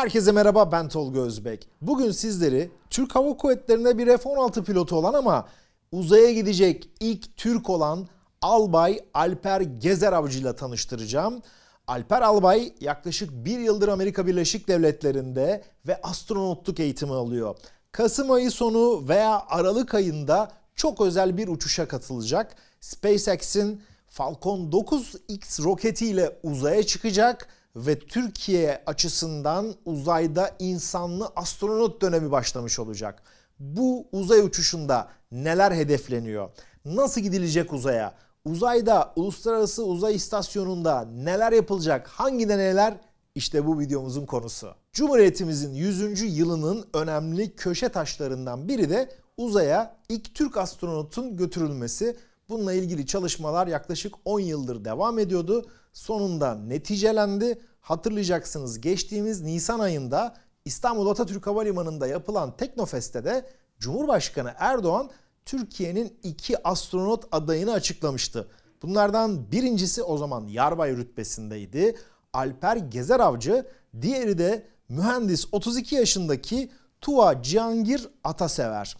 Herkese merhaba ben Tolga Özbek. Bugün sizleri Türk Hava Kuvvetleri'nde bir F-16 pilotu olan ama uzaya gidecek ilk Türk olan Albay Alper Gezer Avcı ile tanıştıracağım. Alper Albay yaklaşık bir yıldır Amerika Birleşik Devletleri'nde ve astronotluk eğitimi alıyor. Kasım ayı sonu veya Aralık ayında çok özel bir uçuşa katılacak. SpaceX'in Falcon 9X roketiyle uzaya çıkacak ve Türkiye açısından uzayda insanlı astronot dönemi başlamış olacak. Bu uzay uçuşunda neler hedefleniyor? Nasıl gidilecek uzaya? Uzayda uluslararası uzay istasyonunda neler yapılacak? Hangi deneyler? İşte bu videomuzun konusu. Cumhuriyetimizin 100. yılının önemli köşe taşlarından biri de uzaya ilk Türk astronotun götürülmesi Bununla ilgili çalışmalar yaklaşık 10 yıldır devam ediyordu. Sonunda neticelendi. Hatırlayacaksınız geçtiğimiz Nisan ayında İstanbul Atatürk Havalimanı'nda yapılan Teknofest'te de Cumhurbaşkanı Erdoğan Türkiye'nin iki astronot adayını açıklamıştı. Bunlardan birincisi o zaman yarbay rütbesindeydi. Alper Gezer Avcı, diğeri de mühendis 32 yaşındaki Tuva Cihangir Atasever.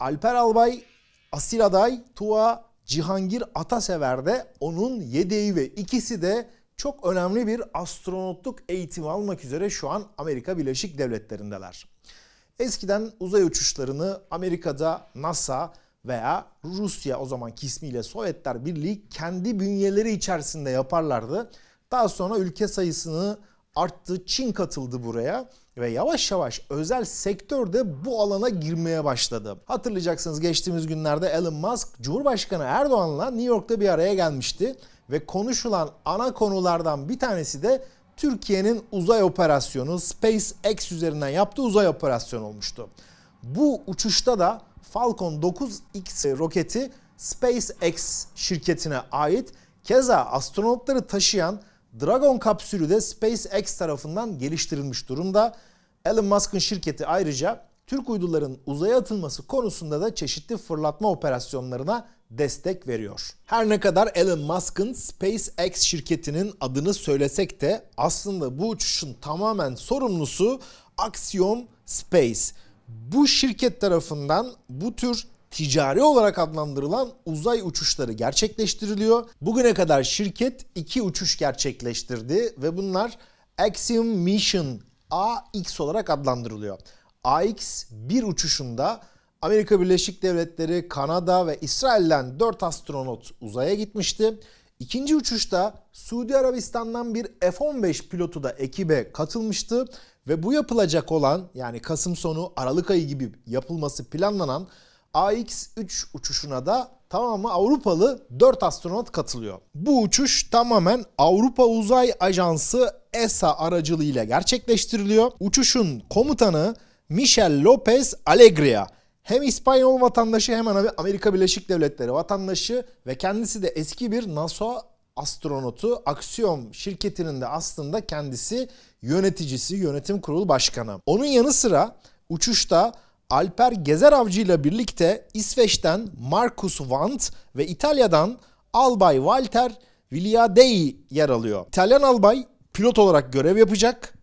Alper Albay asil aday, Tuva Cihangir Atasever de onun yedeği ve ikisi de çok önemli bir astronotluk eğitimi almak üzere şu an Amerika Birleşik Devletleri'ndeler. Eskiden uzay uçuşlarını Amerika'da NASA veya Rusya o zamanki ismiyle Sovyetler Birliği kendi bünyeleri içerisinde yaparlardı. Daha sonra ülke sayısını arttı. Çin katıldı buraya ve yavaş yavaş özel sektör de bu alana girmeye başladı. Hatırlayacaksınız geçtiğimiz günlerde Elon Musk Cumhurbaşkanı Erdoğan'la New York'ta bir araya gelmişti ve konuşulan ana konulardan bir tanesi de Türkiye'nin uzay operasyonu SpaceX üzerinden yaptığı uzay operasyonu olmuştu. Bu uçuşta da Falcon 9X roketi SpaceX şirketine ait keza astronotları taşıyan Dragon kapsülü de SpaceX tarafından geliştirilmiş durumda. Elon Musk'ın şirketi ayrıca Türk uyduların uzaya atılması konusunda da çeşitli fırlatma operasyonlarına destek veriyor. Her ne kadar Elon Musk'ın SpaceX şirketinin adını söylesek de aslında bu uçuşun tamamen sorumlusu Axiom Space. Bu şirket tarafından bu tür ticari olarak adlandırılan uzay uçuşları gerçekleştiriliyor. Bugüne kadar şirket iki uçuş gerçekleştirdi ve bunlar Axiom Mission AX olarak adlandırılıyor. AX bir uçuşunda Amerika Birleşik Devletleri, Kanada ve İsrail'den 4 astronot uzaya gitmişti. İkinci uçuşta Suudi Arabistan'dan bir F-15 pilotu da ekibe katılmıştı ve bu yapılacak olan yani Kasım sonu Aralık ayı gibi yapılması planlanan AX-3 uçuşuna da tamamı Avrupalı 4 astronot katılıyor. Bu uçuş tamamen Avrupa Uzay Ajansı ESA aracılığıyla gerçekleştiriliyor. Uçuşun komutanı Michel Lopez Alegria. Hem İspanyol vatandaşı hem Amerika Birleşik Devletleri vatandaşı ve kendisi de eski bir NASA astronotu Axiom şirketinin de aslında kendisi yöneticisi, yönetim kurulu başkanı. Onun yanı sıra uçuşta Alper Gezer Avcı ile birlikte İsveç'ten Markus Wandt ve İtalya'dan Albay Walter Villadei yer alıyor. İtalyan albay pilot olarak görev yapacak.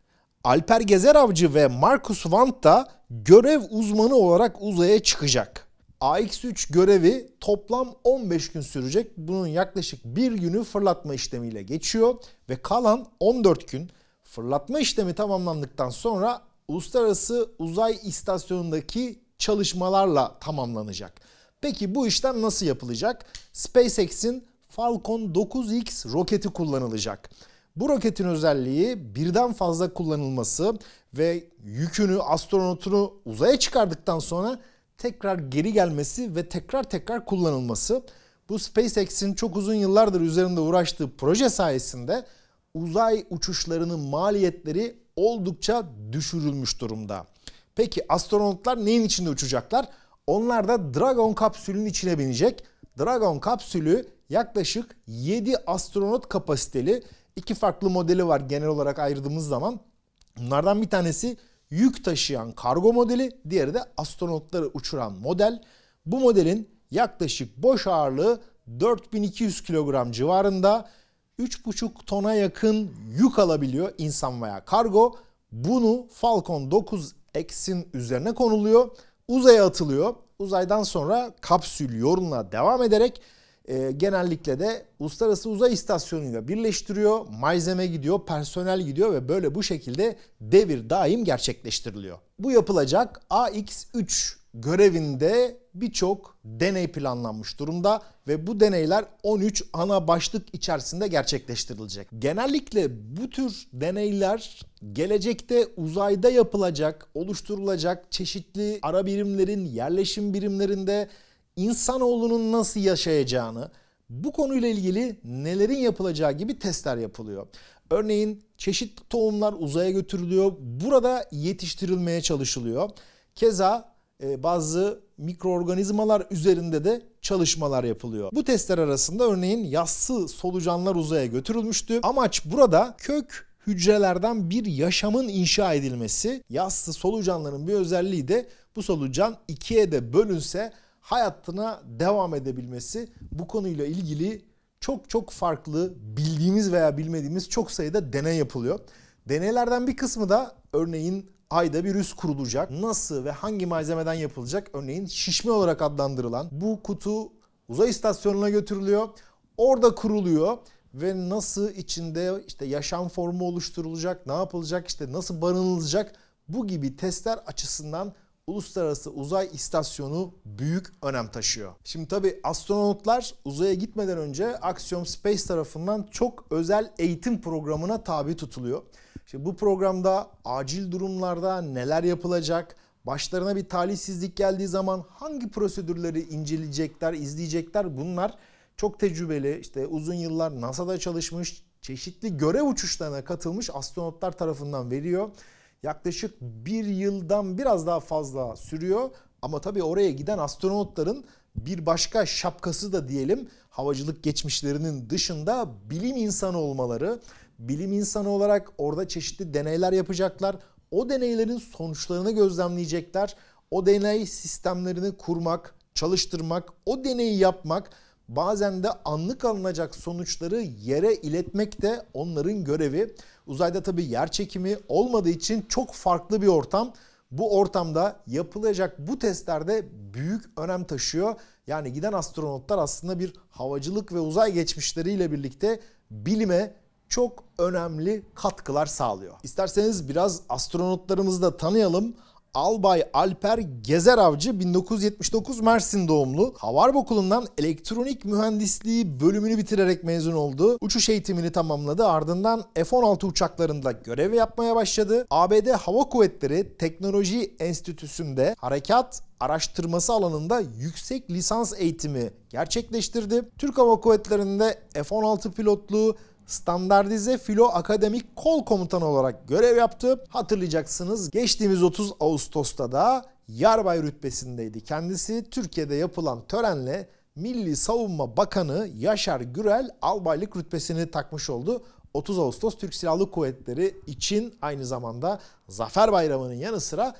Alper Gezer Avcı ve Markus Wandt da görev uzmanı olarak uzaya çıkacak. AX-3 görevi toplam 15 gün sürecek. Bunun yaklaşık bir günü fırlatma işlemiyle geçiyor ve kalan 14 gün fırlatma işlemi tamamlandıktan sonra Uluslararası Uzay İstasyonu'ndaki çalışmalarla tamamlanacak. Peki bu işlem nasıl yapılacak? SpaceX'in Falcon 9X roketi kullanılacak. Bu roketin özelliği birden fazla kullanılması ve yükünü, astronotunu uzaya çıkardıktan sonra tekrar geri gelmesi ve tekrar tekrar kullanılması. Bu SpaceX'in çok uzun yıllardır üzerinde uğraştığı proje sayesinde uzay uçuşlarının maliyetleri oldukça düşürülmüş durumda. Peki astronotlar neyin içinde uçacaklar? Onlar da Dragon kapsülünün içine binecek. Dragon kapsülü yaklaşık 7 astronot kapasiteli iki farklı modeli var genel olarak ayırdığımız zaman. Bunlardan bir tanesi yük taşıyan kargo modeli, diğeri de astronotları uçuran model. Bu modelin yaklaşık boş ağırlığı 4200 kilogram civarında 3,5 tona yakın yük alabiliyor insan veya kargo. Bunu Falcon 9X'in üzerine konuluyor. Uzaya atılıyor. Uzaydan sonra kapsül yoluna devam ederek e, genellikle de uluslararası uzay istasyonuyla birleştiriyor. Malzeme gidiyor, personel gidiyor ve böyle bu şekilde devir daim gerçekleştiriliyor. Bu yapılacak AX-3 görevinde birçok deney planlanmış durumda ve bu deneyler 13 ana başlık içerisinde gerçekleştirilecek. Genellikle bu tür deneyler gelecekte uzayda yapılacak, oluşturulacak çeşitli ara birimlerin, yerleşim birimlerinde insanoğlunun nasıl yaşayacağını, bu konuyla ilgili nelerin yapılacağı gibi testler yapılıyor. Örneğin çeşitli tohumlar uzaya götürülüyor. Burada yetiştirilmeye çalışılıyor. Keza e, bazı mikroorganizmalar üzerinde de çalışmalar yapılıyor. Bu testler arasında örneğin yassı solucanlar uzaya götürülmüştü. Amaç burada kök hücrelerden bir yaşamın inşa edilmesi. Yassı solucanların bir özelliği de bu solucan ikiye de bölünse hayatına devam edebilmesi. Bu konuyla ilgili çok çok farklı bildiğimiz veya bilmediğimiz çok sayıda deney yapılıyor. Deneylerden bir kısmı da örneğin ayda bir üst kurulacak. Nasıl ve hangi malzemeden yapılacak? Örneğin şişme olarak adlandırılan bu kutu uzay istasyonuna götürülüyor. Orada kuruluyor ve nasıl içinde işte yaşam formu oluşturulacak, ne yapılacak, işte nasıl barınılacak bu gibi testler açısından Uluslararası Uzay İstasyonu büyük önem taşıyor. Şimdi tabi astronotlar uzaya gitmeden önce Axiom Space tarafından çok özel eğitim programına tabi tutuluyor. İşte bu programda acil durumlarda neler yapılacak, başlarına bir talihsizlik geldiği zaman hangi prosedürleri inceleyecekler, izleyecekler bunlar çok tecrübeli işte uzun yıllar NASA'da çalışmış, çeşitli görev uçuşlarına katılmış astronotlar tarafından veriyor. Yaklaşık bir yıldan biraz daha fazla sürüyor ama tabii oraya giden astronotların bir başka şapkası da diyelim havacılık geçmişlerinin dışında bilim insanı olmaları bilim insanı olarak orada çeşitli deneyler yapacaklar. O deneylerin sonuçlarını gözlemleyecekler. O deney sistemlerini kurmak, çalıştırmak, o deneyi yapmak bazen de anlık alınacak sonuçları yere iletmek de onların görevi. Uzayda tabi yer çekimi olmadığı için çok farklı bir ortam. Bu ortamda yapılacak bu testlerde büyük önem taşıyor. Yani giden astronotlar aslında bir havacılık ve uzay geçmişleriyle birlikte bilime çok önemli katkılar sağlıyor. İsterseniz biraz astronotlarımızı da tanıyalım. Albay Alper Gezer Avcı 1979 Mersin doğumlu. Havarp Okulu'ndan elektronik mühendisliği bölümünü bitirerek mezun oldu. Uçuş eğitimini tamamladı. Ardından F-16 uçaklarında görev yapmaya başladı. ABD Hava Kuvvetleri Teknoloji Enstitüsü'nde harekat araştırması alanında yüksek lisans eğitimi gerçekleştirdi. Türk Hava Kuvvetleri'nde F-16 pilotluğu standartize filo akademik kol komutanı olarak görev yaptı. Hatırlayacaksınız geçtiğimiz 30 Ağustos'ta da yarbay rütbesindeydi. Kendisi Türkiye'de yapılan törenle Milli Savunma Bakanı Yaşar Gürel albaylık rütbesini takmış oldu. 30 Ağustos Türk Silahlı Kuvvetleri için aynı zamanda Zafer Bayramı'nın yanı sıra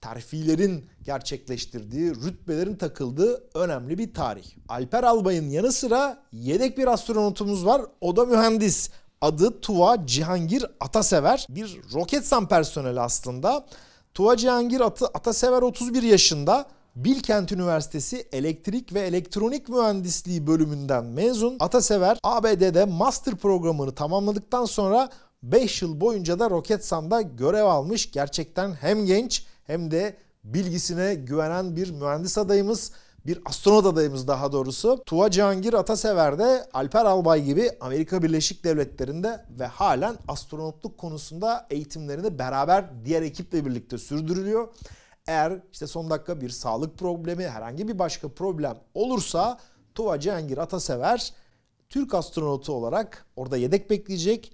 terfilerin gerçekleştirdiği, rütbelerin takıldığı önemli bir tarih. Alper Albay'ın yanı sıra yedek bir astronotumuz var. O da mühendis. Adı Tuva Cihangir Atasever. Bir Roketsan personeli aslında. Tuva Cihangir Atı Atasever 31 yaşında. Bilkent Üniversitesi Elektrik ve Elektronik Mühendisliği bölümünden mezun Atasever ABD'de master programını tamamladıktan sonra 5 yıl boyunca da Roketsan'da görev almış. Gerçekten hem genç hem de bilgisine güvenen bir mühendis adayımız, bir astronot adayımız daha doğrusu. Tuva Cihangir Atasever de Alper Albay gibi Amerika Birleşik Devletleri'nde ve halen astronotluk konusunda eğitimlerini beraber diğer ekiple birlikte sürdürülüyor. Eğer işte son dakika bir sağlık problemi, herhangi bir başka problem olursa Tuva Cihangir Atasever Türk astronotu olarak orada yedek bekleyecek.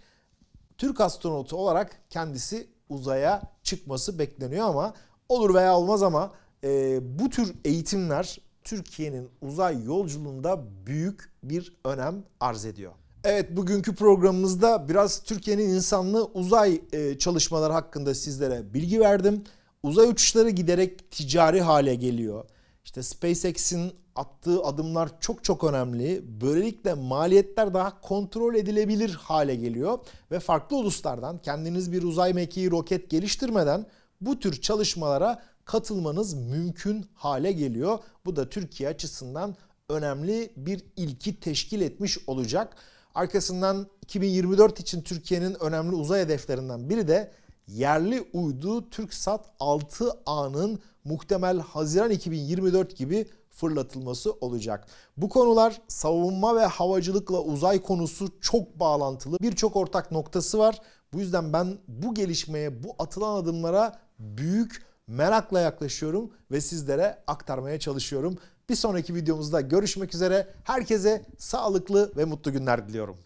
Türk astronotu olarak kendisi uzaya çıkması bekleniyor ama olur veya olmaz ama e, bu tür eğitimler Türkiye'nin uzay yolculuğunda büyük bir önem arz ediyor. Evet bugünkü programımızda biraz Türkiye'nin insanlı uzay e, çalışmaları hakkında sizlere bilgi verdim. Uzay uçuşları giderek ticari hale geliyor. İşte SpaceX'in attığı adımlar çok çok önemli. Böylelikle maliyetler daha kontrol edilebilir hale geliyor ve farklı uluslardan kendiniz bir uzay mekiği roket geliştirmeden bu tür çalışmalara katılmanız mümkün hale geliyor. Bu da Türkiye açısından önemli bir ilki teşkil etmiş olacak. Arkasından 2024 için Türkiye'nin önemli uzay hedeflerinden biri de yerli uydu TürkSat 6A'nın muhtemel Haziran 2024 gibi fırlatılması olacak. Bu konular savunma ve havacılıkla uzay konusu çok bağlantılı. Birçok ortak noktası var. Bu yüzden ben bu gelişmeye, bu atılan adımlara büyük merakla yaklaşıyorum ve sizlere aktarmaya çalışıyorum. Bir sonraki videomuzda görüşmek üzere. Herkese sağlıklı ve mutlu günler diliyorum.